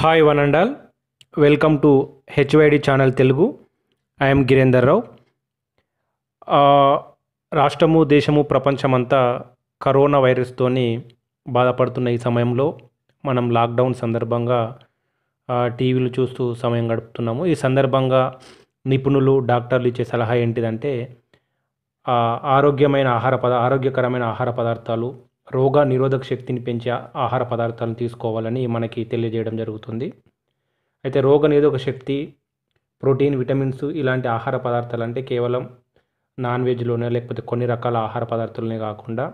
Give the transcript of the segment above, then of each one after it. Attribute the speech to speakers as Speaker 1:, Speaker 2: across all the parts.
Speaker 1: hi one and all welcome to HYD channel Telugu I'm Girender Rao రాష్ట్రము దేశము ప్రపంచమంతా కరోనా వైరస్తోని బాధపడుతున్న ఈ సమయంలో మనం లాక్డౌన్ సందర్భంగా టీవీలు చూస్తూ సమయం గడుపుతున్నాము ఈ సందర్భంగా నిపుణులు డాక్టర్లు ఇచ్చే సలహా ఏంటిదంటే ఆరోగ్యమైన ఆహార పద ఆరోగ్యకరమైన ఆహార పదార్థాలు రోగ నిరోధక శక్తిని పెంచే ఆహార పదార్థాలను తీసుకోవాలని మనకి తెలియజేయడం జరుగుతుంది అయితే రోగ నిరోధక శక్తి ప్రోటీన్ విటమిన్స్ ఇలాంటి ఆహార పదార్థాలు అంటే కేవలం నాన్ వెజ్లోనే లేకపోతే కొన్ని రకాల ఆహార పదార్థాలనే కాకుండా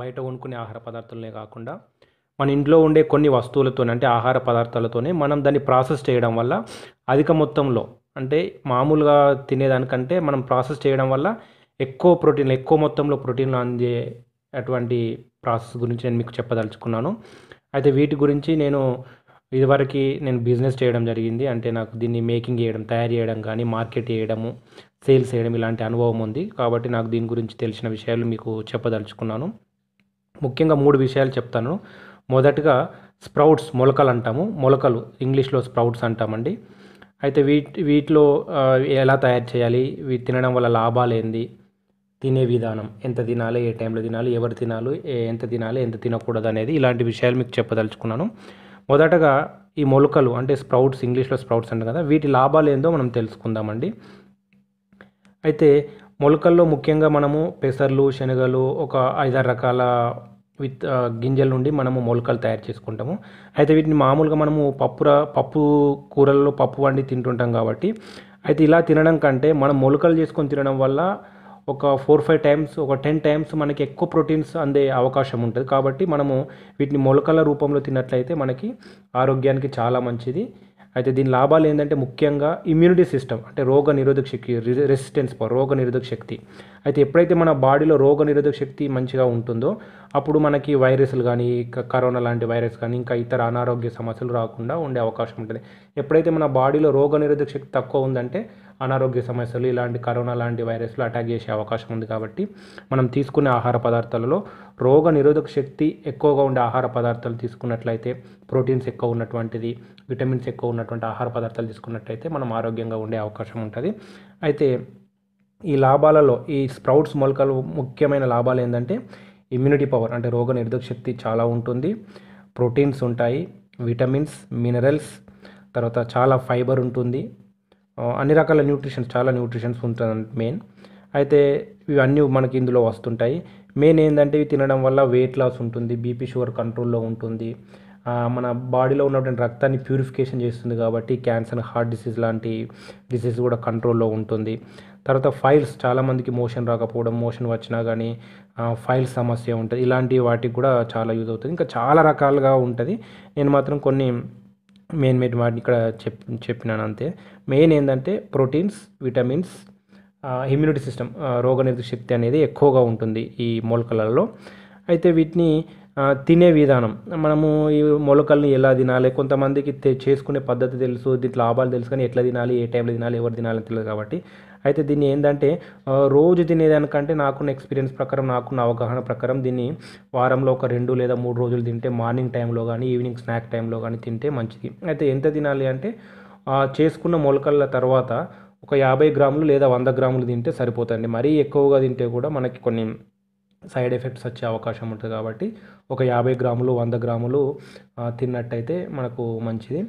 Speaker 1: బయట కొనుక్కునే ఆహార పదార్థాలనే కాకుండా మన ఇంట్లో ఉండే కొన్ని వస్తువులతోనే అంటే ఆహార పదార్థాలతోనే మనం దాన్ని ప్రాసెస్ చేయడం వల్ల అధిక మొత్తంలో అంటే మామూలుగా తినేదానికంటే మనం ప్రాసెస్ చేయడం వల్ల ఎక్కువ ప్రోటీన్లు ఎక్కువ మొత్తంలో ప్రోటీన్లు అందే అటువంటి ప్రాసెస్ గురించి నేను మీకు చెప్పదలుచుకున్నాను అయితే వీటి గురించి నేను ఇదివరకు నేను బిజినెస్ చేయడం జరిగింది అంటే నాకు దీన్ని మేకింగ్ చేయడం తయారు చేయడం కానీ మార్కెట్ చేయడము సేల్స్ చేయడం ఇలాంటి అనుభవం ఉంది కాబట్టి నాకు దీని గురించి తెలిసిన విషయాలు మీకు చెప్పదలుచుకున్నాను ముఖ్యంగా మూడు విషయాలు చెప్తాను మొదటగా స్ప్రౌట్స్ మొలకలు అంటాము మొలకలు ఇంగ్లీష్లో స్ప్రౌట్స్ అంటామండి అయితే వీటి వీటిలో ఎలా తయారు చేయాలి తినడం వల్ల లాభాలు ఏంది తినే విధానం ఎంత తినాలి ఏ టైంలో తినాలి ఎవరు తినాలి ఎంత తినాలి ఎంత తినకూడదు అనేది ఇలాంటి విషయాలు మీకు చెప్పదలుచుకున్నాను మొదటగా ఈ మొలకలు అంటే స్ప్రౌట్స్ ఇంగ్లీష్లో స్ప్రౌట్స్ అంటారు కదా వీటి లాభాలు ఏందో మనం తెలుసుకుందామండి అయితే మొలకల్లో ముఖ్యంగా మనము పెసర్లు శనగలు ఒక ఐదారు రకాల విత్ గింజల నుండి మనము మొలకలు తయారు చేసుకుంటాము అయితే వీటిని మామూలుగా మనము పప్పుర పప్పు కూరల్లో పప్పు వండి తింటుంటాం కాబట్టి అయితే ఇలా తినడం కంటే మనం మొలకలు చేసుకొని తినడం వల్ల ఒక ఫోర్ ఫైవ్ టైమ్స్ ఒక టెన్ టైమ్స్ మనకి ఎక్కువ ప్రోటీన్స్ అందే అవకాశం ఉంటుంది కాబట్టి మనము వీటిని మొలకల రూపంలో తిన్నట్లయితే మనకి ఆరోగ్యానికి చాలా మంచిది అయితే దీని లాభాలు ఏంటంటే ముఖ్యంగా ఇమ్యూనిటీ సిస్టమ్ అంటే రోగ నిరోధక శక్తి రెసిస్టెన్స్ పవర్ రోగ నిరోధక శక్తి అయితే ఎప్పుడైతే మన బాడీలో రోగ నిరోధక శక్తి మంచిగా ఉంటుందో అప్పుడు మనకి వైరస్లు కానీ కరోనా లాంటి వైరస్ కానీ ఇంకా ఇతర అనారోగ్య సమస్యలు రాకుండా ఉండే అవకాశం ఉంటుంది ఎప్పుడైతే మన బాడీలో రోగ నిరోధక శక్తి తక్కువ ఉందంటే అనారోగ్య సమస్యలు ఇలాంటి కరోనా లాంటి వైరస్లు అటాక్ చేసే అవకాశం ఉంది కాబట్టి మనం తీసుకునే ఆహార పదార్థాలలో రోగ నిరోధక శక్తి ఎక్కువగా ఉండే ఆహార పదార్థాలు తీసుకున్నట్లయితే ప్రోటీన్స్ ఎక్కువ ఉన్నటువంటిది విటమిన్స్ ఎక్కువ ఉన్నటువంటి ఆహార పదార్థాలు తీసుకున్నట్లయితే మనం ఆరోగ్యంగా ఉండే అవకాశం ఉంటుంది అయితే ఈ లాభాలలో ఈ స్ప్రౌట్స్ మొలకలు ముఖ్యమైన లాభాలు ఏంటంటే ఇమ్యూనిటీ పవర్ అంటే రోగ నిరోధక శక్తి చాలా ఉంటుంది ప్రోటీన్స్ ఉంటాయి విటమిన్స్ మినరల్స్ తర్వాత చాలా ఫైబర్ ఉంటుంది అన్ని రకాల న్యూట్రిషన్స్ చాలా న్యూట్రిషన్స్ ఉంటుంది మెయిన్ అయితే ఇవన్నీ మనకి ఇందులో వస్తుంటాయి మెయిన్ ఏంటంటే ఇవి తినడం వల్ల వెయిట్ లాస్ ఉంటుంది బీపీ షుగర్ కంట్రోల్లో ఉంటుంది మన బాడీలో ఉన్నటువంటి రక్తాన్ని ప్యూరిఫికేషన్ చేస్తుంది కాబట్టి క్యాన్సర్ హార్ట్ డిసీజ్ లాంటి డిసీజ్ కూడా కంట్రోల్లో ఉంటుంది తర్వాత ఫైల్స్ చాలామందికి మోషన్ రాకపోవడం మోషన్ వచ్చినా కానీ ఫైల్ సమస్య ఉంటుంది ఇలాంటి వాటికి కూడా చాలా యూజ్ అవుతుంది ఇంకా చాలా రకాలుగా ఉంటుంది నేను మాత్రం కొన్ని మెయిన్ మెయిన్ వాటిని ఇక్కడ చెప్ చెప్పినాను అంతే మెయిన్ ఏంటంటే ప్రోటీన్స్ విటమిన్స్ ఇమ్యూనిటీ సిస్టమ్ రోగనిరోధక శక్తి అనేది ఎక్కువగా ఉంటుంది ఈ మొలకలలో అయితే వీటిని తినే విధానం మనము ఈ మొలకల్ని ఎలా తినాలి కొంతమందికి చేసుకునే పద్ధతి తెలుసు దీంట్లో లాభాలు తెలుసు కానీ ఎట్లా తినాలి ఏ టైంలో తినాలి ఎవరు తినాలని తెలియదు కాబట్టి అయితే దీన్ని ఏంటంటే రోజు తినేదానికంటే నాకున్న ఎక్స్పీరియన్స్ ప్రకారం నాకున్న అవగాహన ప్రకారం దీన్ని వారంలో ఒక రెండు లేదా మూడు రోజులు తింటే మార్నింగ్ టైంలో కానీ ఈవినింగ్ స్నాక్ టైంలో కానీ తింటే మంచిది అయితే ఎంత తినాలి అంటే చేసుకున్న మొలకల తర్వాత ఒక యాభై గ్రాములు లేదా వంద గ్రాములు తింటే సరిపోతుంది మరీ ఎక్కువగా తింటే కూడా మనకి కొన్ని సైడ్ ఎఫెక్ట్స్ వచ్చే అవకాశం ఉంటుంది కాబట్టి ఒక యాభై గ్రాములు వంద గ్రాములు తిన్నట్టయితే మనకు మంచిది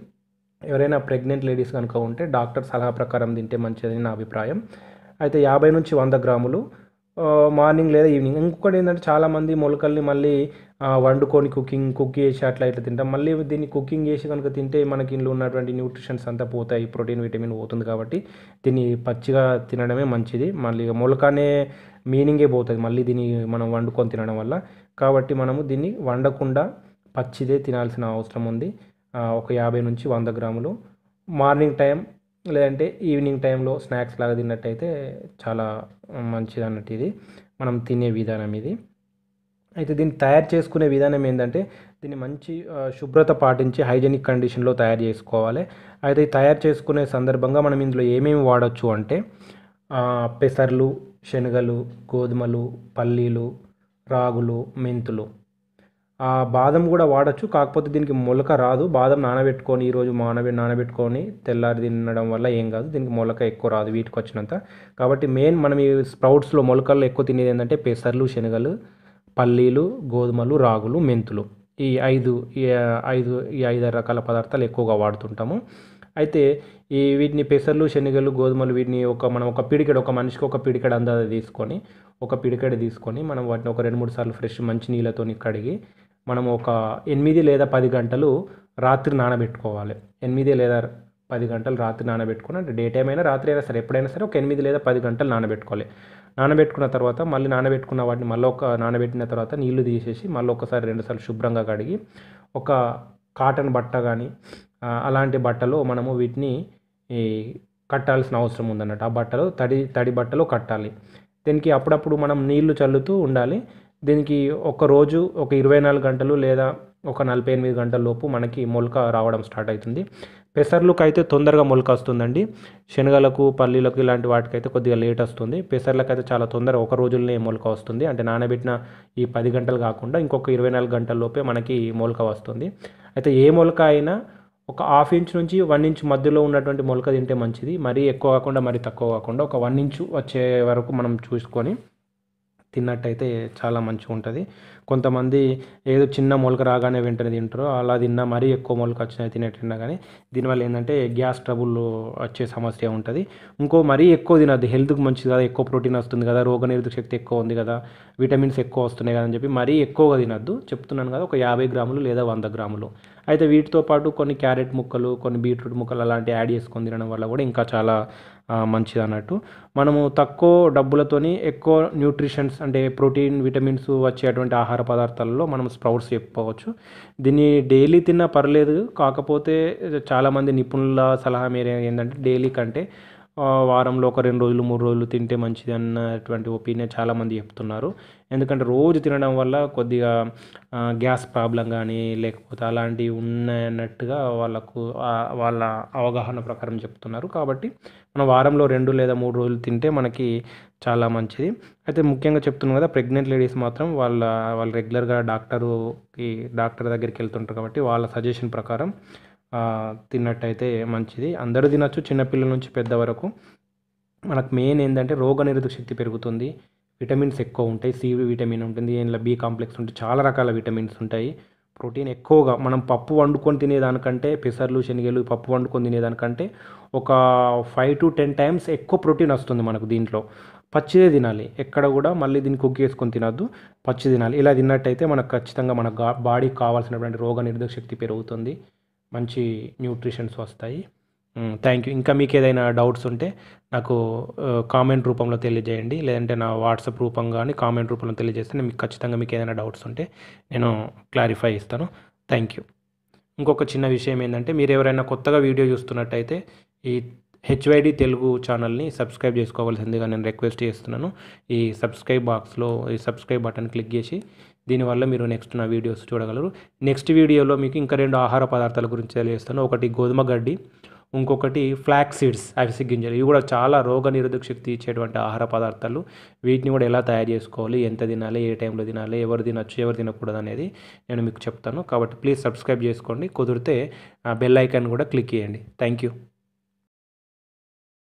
Speaker 1: ఎవరైనా ప్రెగ్నెంట్ లేడీస్ కనుక ఉంటే డాక్టర్ సలహా ప్రకారం తింటే మంచిదని నా అభిప్రాయం అయితే యాభై నుంచి వంద గ్రాములు మార్నింగ్ లేదా ఈవినింగ్ ఇంకొకటి ఏంటంటే చాలామంది మొలకల్ని మళ్ళీ వండుకొని కుకింగ్ కుక్ చేసి అట్లా ఇట్లా తింటాం మళ్ళీ దీన్ని కుకింగ్ చేసి కనుక తింటే మనకి ఇందులో ఉన్నటువంటి న్యూట్రిషన్స్ అంతా పోతాయి ప్రోటీన్ విటమిన్ పోతుంది కాబట్టి దీన్ని పచ్చిగా తినడమే మంచిది మళ్ళీ మొలకనే మీనింగే పోతుంది మళ్ళీ దీన్ని మనం వండుకొని తినడం వల్ల కాబట్టి మనము దీన్ని వండకుండా పచ్చిదే తినాల్సిన అవసరం ఉంది ఒక యాభై నుంచి వంద గ్రాములు మార్నింగ్ టైం లేదంటే ఈవినింగ్ టైంలో స్నాక్స్ లాగా తిన్నట్టయితే చాలా మంచిది అన్నట్టు ఇది మనం తినే విధానం ఇది అయితే దీన్ని తయారు చేసుకునే విధానం ఏంటంటే దీన్ని మంచి శుభ్రత పాటించి హైజెనిక్ కండిషన్లో తయారు చేసుకోవాలి అయితే తయారు చేసుకునే సందర్భంగా మనం ఇందులో ఏమేమి వాడచ్చు అంటే పెసర్లు శనగలు గోధుమలు పల్లీలు రాగులు మెంతులు ఆ బాదం కూడా వాడచ్చు కాకపోతే దీనికి మొలక రాదు బాదం నానబెట్టుకొని ఈరోజు మానవి నానబెట్టుకొని తెల్లారి తినడం వల్ల ఏం కాదు దీనికి మొలక ఎక్కువ రాదు వీటికి వచ్చినంత కాబట్టి మెయిన్ మనం ఈ స్ప్రౌట్స్లో మొలకలు ఎక్కువ తినేది ఏంటంటే పెసర్లు శనగలు పల్లీలు గోధుమలు రాగులు మెంతులు ఈ ఐదు ఈ ఐదు ఈ ఐదు రకాల పదార్థాలు ఎక్కువగా వాడుతుంటాము అయితే ఈ వీటిని పెసర్లు శనగలు గోధుమలు వీటిని ఒక మనం ఒక పిడికెడ ఒక మనిషికి ఒక పిడికెడ అందాజ తీసుకొని ఒక పిడికెడ తీసుకొని మనం వాటిని ఒక రెండు మూడు సార్లు ఫ్రెష్ మంచి నీళ్ళతో కడిగి మనం ఒక ఎనిమిది లేదా పది గంటలు రాత్రి నానబెట్టుకోవాలి ఎనిమిది లేదా పది గంటలు రాత్రి నానబెట్టుకుని అంటే డే టైం అయినా రాత్రి అయినా సరే ఎప్పుడైనా సరే ఒక ఎనిమిది లేదా పది గంటలు నానబెట్టుకోవాలి నానబెట్టుకున్న తర్వాత మళ్ళీ నానబెట్టుకున్న వాటిని మళ్ళీ ఒక నానబెట్టిన తర్వాత నీళ్లు తీసేసి మళ్ళీ ఒకసారి రెండుసార్లు శుభ్రంగా కడిగి ఒక కాటన్ బట్ట కానీ అలాంటి బట్టలు మనము వీటిని కట్టాల్సిన అవసరం ఉందన్నట్టు ఆ బట్టలు తడి తడి బట్టలు కట్టాలి దీనికి అప్పుడప్పుడు మనం నీళ్లు చల్లుతూ ఉండాలి దీనికి ఒక రోజు ఒక ఇరవై నాలుగు గంటలు లేదా ఒక నలభై ఎనిమిది గంటల లోపు మనకి మొలక రావడం స్టార్ట్ అవుతుంది పెసర్లకు అయితే తొందరగా మొలక వస్తుందండి శనగలకు పల్లీలకు ఇలాంటి వాటికైతే కొద్దిగా లేట్ వస్తుంది పెసర్లకు అయితే చాలా తొందరగా ఒక రోజుల్లోనే మొలక వస్తుంది అంటే నానబెట్టిన ఈ పది గంటలు కాకుండా ఇంకొక ఇరవై నాలుగు గంటల లోపే మనకి మొలక వస్తుంది అయితే ఏ మొలక అయినా ఒక హాఫ్ ఇంచ్ నుంచి వన్ ఇంచ్ మధ్యలో ఉన్నటువంటి మొలక తింటే మంచిది మరీ ఎక్కువ కాకుండా మరీ తక్కువ కాకుండా ఒక వన్ ఇంచ్ వచ్చే వరకు మనం చూసుకొని తిన్నట్టయితే చాలా మంచిగా ఉంటుంది కొంతమంది ఏదో చిన్న మొలక రాగానే వెంటనే తింటారు అలా తిన్నా మరీ ఎక్కువ మొలక వచ్చినా తినేట్టున్నా కానీ దీనివల్ల ఏంటంటే గ్యాస్ ట్రబుల్ వచ్చే సమస్య ఉంటుంది ఇంకో మరీ ఎక్కువ తినద్దు హెల్త్కి మంచిది కదా ఎక్కువ ప్రోటీన్ వస్తుంది కదా రోగనిరోధక శక్తి ఎక్కువ ఉంది కదా విటమిన్స్ ఎక్కువ వస్తున్నాయి కదా అని చెప్పి మరీ ఎక్కువగా తినద్దు చెప్తున్నాను కదా ఒక యాభై గ్రాములు లేదా వంద గ్రాములు అయితే వీటితో పాటు కొన్ని క్యారెట్ ముక్కలు కొన్ని బీట్రూట్ ముక్కలు అలాంటివి యాడ్ చేసుకొని తినడం వల్ల కూడా ఇంకా చాలా మంచిది అన్నట్టు మనము తక్కువ డబ్బులతోని ఎక్కువ న్యూట్రిషన్స్ అంటే ప్రోటీన్ విటమిన్స్ వచ్చేటువంటి ఆహార పదార్థాలలో మనం స్ప్రౌట్స్ చెప్పుకోవచ్చు దీన్ని డైలీ తిన్నా పర్లేదు కాకపోతే చాలామంది నిపుణుల సలహా మీరు ఏంటంటే డైలీ కంటే వారంలో ఒక రెండు రోజులు మూడు రోజులు తింటే మంచిది అన్నటువంటి ఒపీనియన్ చాలామంది చెప్తున్నారు ఎందుకంటే రోజు తినడం వల్ల కొద్దిగా గ్యాస్ ప్రాబ్లం కానీ లేకపోతే అలాంటివి ఉన్నాయన్నట్టుగా వాళ్ళకు వాళ్ళ అవగాహన ప్రకారం చెప్తున్నారు కాబట్టి మనం వారంలో రెండు లేదా మూడు రోజులు తింటే మనకి చాలా మంచిది అయితే ముఖ్యంగా చెప్తున్నాం కదా ప్రెగ్నెంట్ లేడీస్ మాత్రం వాళ్ళ వాళ్ళు రెగ్యులర్గా డాక్టరుకి డాక్టర్ దగ్గరికి వెళ్తుంటారు కాబట్టి వాళ్ళ సజెషన్ ప్రకారం తిన్నట్టయితే మంచిది అందరూ తినచ్చు చిన్నపిల్లల నుంచి పెద్ద వరకు మనకు మెయిన్ ఏంటంటే రోగనిరోధక శక్తి పెరుగుతుంది విటమిన్స్ ఎక్కువ ఉంటాయి సి విటమిన్ ఉంటుంది ఇందులో బి కాంప్లెక్స్ ఉంటాయి చాలా రకాల విటమిన్స్ ఉంటాయి ప్రోటీన్ ఎక్కువగా మనం పప్పు వండుకొని తినేదానికంటే పెసర్లు శనగలు పప్పు వండుకొని తినేదానికంటే ఒక ఫైవ్ టు టెన్ టైమ్స్ ఎక్కువ ప్రోటీన్ వస్తుంది మనకు దీంట్లో పచ్చిదే తినాలి ఎక్కడ కూడా మళ్ళీ దీన్ని కుక్ చేసుకొని తినద్దు పచ్చి తినాలి ఇలా తిన్నట్టయితే మనకు ఖచ్చితంగా మన బాడీకి కావాల్సినటువంటి రోగ నిరోధక శక్తి పెరుగుతుంది మంచి న్యూట్రిషన్స్ వస్తాయి థ్యాంక్ యూ ఇంకా మీకు ఏదైనా డౌట్స్ ఉంటే నాకు కామెంట్ రూపంలో తెలియజేయండి లేదంటే నా వాట్సాప్ రూపం కానీ కామెంట్ రూపంలో తెలియజేస్తే నేను మీకు ఖచ్చితంగా మీకు ఏదైనా డౌట్స్ ఉంటే నేను క్లారిఫై ఇస్తాను థ్యాంక్ యూ ఇంకొక చిన్న విషయం ఏంటంటే మీరు ఎవరైనా కొత్తగా వీడియో చూస్తున్నట్టయితే ఈ హెచ్వైడి తెలుగు ఛానల్ని సబ్స్క్రైబ్ చేసుకోవాల్సిందిగా నేను రిక్వెస్ట్ చేస్తున్నాను ఈ సబ్స్క్రైబ్ బాక్స్లో ఈ సబ్స్క్రైబ్ బటన్ క్లిక్ చేసి దీనివల్ల మీరు నెక్స్ట్ నా వీడియోస్ చూడగలరు నెక్స్ట్ వీడియోలో మీకు ఇంకా రెండు ఆహార పదార్థాల గురించి తెలియజేస్తాను ఒకటి గోధుమ గడ్డి ఇంకొకటి ఫ్లాక్ సీడ్స్ అవిసి గింజలు ఇవి కూడా చాలా రోగ నిరోధక శక్తి ఇచ్చేటువంటి ఆహార పదార్థాలు వీటిని కూడా ఎలా తయారు చేసుకోవాలి ఎంత తినాలి ఏ టైంలో తినాలి ఎవరు తినచ్చు ఎవరు తినకూడదు అనేది నేను మీకు చెప్తాను కాబట్టి ప్లీజ్ సబ్స్క్రైబ్ చేసుకోండి కుదిరితే బెల్ ఐకాన్ కూడా క్లిక్ చేయండి థ్యాంక్ యూ